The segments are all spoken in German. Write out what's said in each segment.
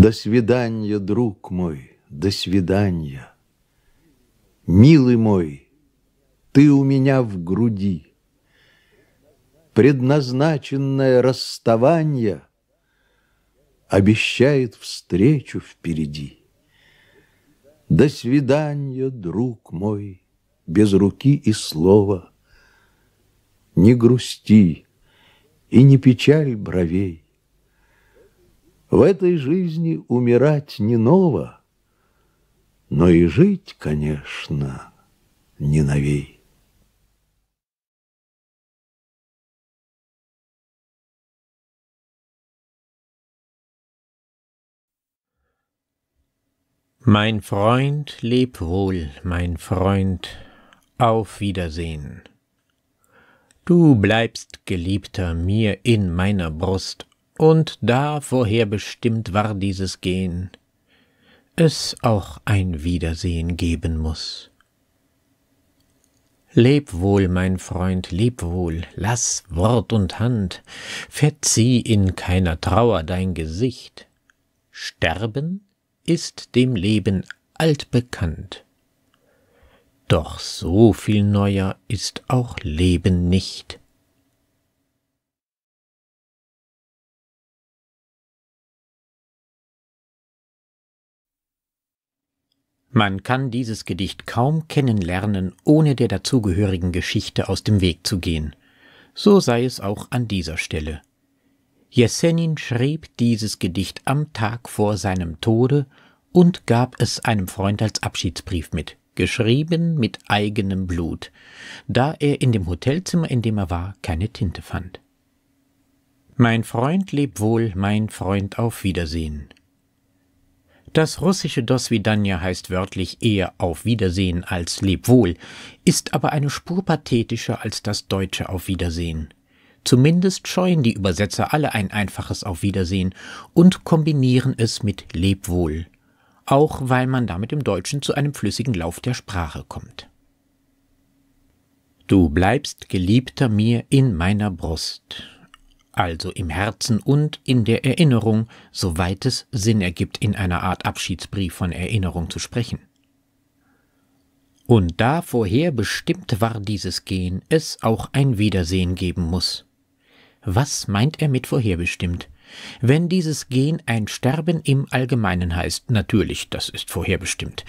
До свидания, друг мой, до свидания. Милый мой, ты у меня в груди. Предназначенное расставание обещает встречу впереди. До свидания, друг мой, без руки и слова. Не грусти и не печаль бровей. В этой жизни умирать не ново, но и жить, конечно, не новей. Mein Freund, leb wohl, mein Freund, auf Wiedersehen. Du bleibst, Geliebter, mir in meiner Brust und da vorher bestimmt war dieses Gehen, es auch ein Wiedersehen geben muß. Leb wohl, mein Freund, leb wohl, lass Wort und Hand, verzieh in keiner Trauer dein Gesicht. Sterben ist dem Leben altbekannt. Doch so viel neuer ist auch Leben nicht. Man kann dieses Gedicht kaum kennenlernen, ohne der dazugehörigen Geschichte aus dem Weg zu gehen. So sei es auch an dieser Stelle. Jessenin schrieb dieses Gedicht am Tag vor seinem Tode und gab es einem Freund als Abschiedsbrief mit, geschrieben mit eigenem Blut, da er in dem Hotelzimmer, in dem er war, keine Tinte fand. Mein Freund leb wohl, mein Freund auf Wiedersehen. Das russische Dosvidanya heißt wörtlich eher auf Wiedersehen als Lebwohl, ist aber eine Spur pathetischer als das deutsche Auf Wiedersehen. Zumindest scheuen die Übersetzer alle ein einfaches Auf Wiedersehen und kombinieren es mit Lebwohl. Auch weil man damit im Deutschen zu einem flüssigen Lauf der Sprache kommt. Du bleibst, Geliebter, mir in meiner Brust also im Herzen und in der Erinnerung, soweit es Sinn ergibt, in einer Art Abschiedsbrief von Erinnerung zu sprechen. Und da vorher bestimmt war dieses Gehen, es auch ein Wiedersehen geben muss. Was meint er mit vorherbestimmt? Wenn dieses Gen ein Sterben im Allgemeinen heißt, natürlich, das ist vorherbestimmt.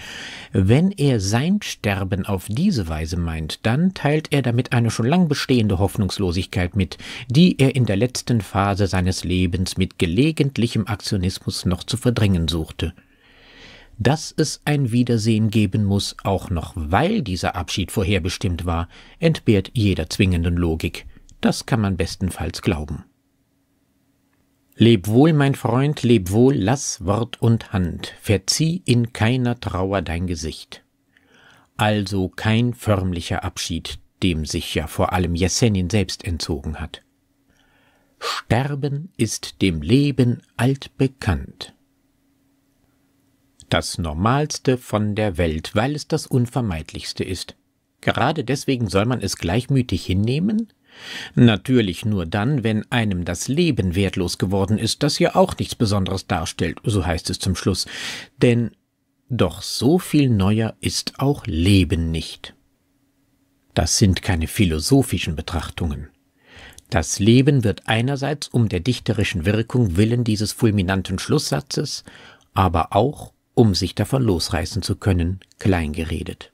Wenn er sein Sterben auf diese Weise meint, dann teilt er damit eine schon lang bestehende Hoffnungslosigkeit mit, die er in der letzten Phase seines Lebens mit gelegentlichem Aktionismus noch zu verdrängen suchte. Dass es ein Wiedersehen geben muss, auch noch weil dieser Abschied vorherbestimmt war, entbehrt jeder zwingenden Logik. Das kann man bestenfalls glauben. Leb wohl, mein Freund, leb wohl, lass Wort und Hand, verzieh in keiner Trauer dein Gesicht. Also kein förmlicher Abschied, dem sich ja vor allem Jessenin selbst entzogen hat. Sterben ist dem Leben altbekannt. Das Normalste von der Welt, weil es das Unvermeidlichste ist. Gerade deswegen soll man es gleichmütig hinnehmen? Natürlich nur dann, wenn einem das Leben wertlos geworden ist, das ja auch nichts Besonderes darstellt, so heißt es zum Schluss. Denn doch so viel neuer ist auch Leben nicht. Das sind keine philosophischen Betrachtungen. Das Leben wird einerseits um der dichterischen Wirkung willen dieses fulminanten Schlusssatzes, aber auch, um sich davon losreißen zu können, kleingeredet.